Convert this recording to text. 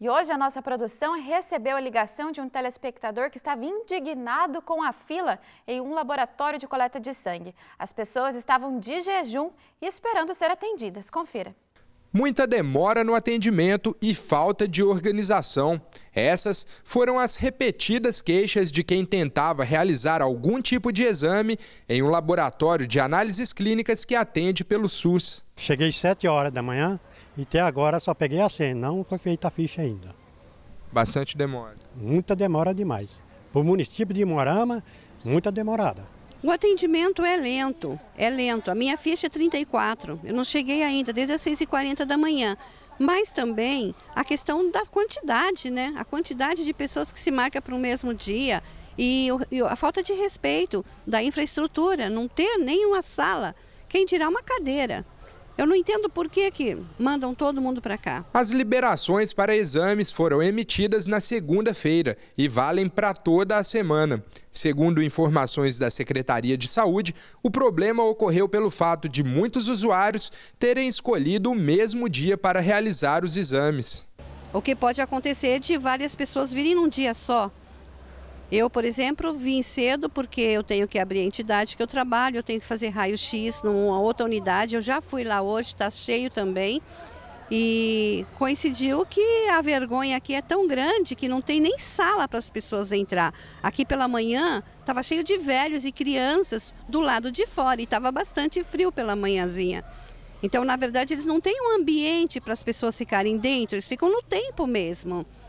E hoje a nossa produção recebeu a ligação de um telespectador que estava indignado com a fila em um laboratório de coleta de sangue. As pessoas estavam de jejum e esperando ser atendidas. Confira. Muita demora no atendimento e falta de organização. Essas foram as repetidas queixas de quem tentava realizar algum tipo de exame em um laboratório de análises clínicas que atende pelo SUS. Cheguei às 7 horas da manhã, e até agora só peguei a senha, não foi feita a ficha ainda. Bastante demora. Muita demora demais. Para o município de Morama, muita demorada. O atendimento é lento, é lento. A minha ficha é 34, eu não cheguei ainda, desde as 6h40 da manhã. Mas também a questão da quantidade, né? A quantidade de pessoas que se marca para o mesmo dia e a falta de respeito da infraestrutura, não ter nenhuma sala. Quem dirá uma cadeira? Eu não entendo por que, que mandam todo mundo para cá. As liberações para exames foram emitidas na segunda-feira e valem para toda a semana. Segundo informações da Secretaria de Saúde, o problema ocorreu pelo fato de muitos usuários terem escolhido o mesmo dia para realizar os exames. O que pode acontecer é de várias pessoas virem num dia só eu, por exemplo, vim cedo porque eu tenho que abrir a entidade que eu trabalho, eu tenho que fazer raio-x numa outra unidade. Eu já fui lá hoje, está cheio também. E coincidiu que a vergonha aqui é tão grande que não tem nem sala para as pessoas entrar. Aqui pela manhã estava cheio de velhos e crianças do lado de fora e estava bastante frio pela manhãzinha. Então, na verdade, eles não têm um ambiente para as pessoas ficarem dentro, eles ficam no tempo mesmo.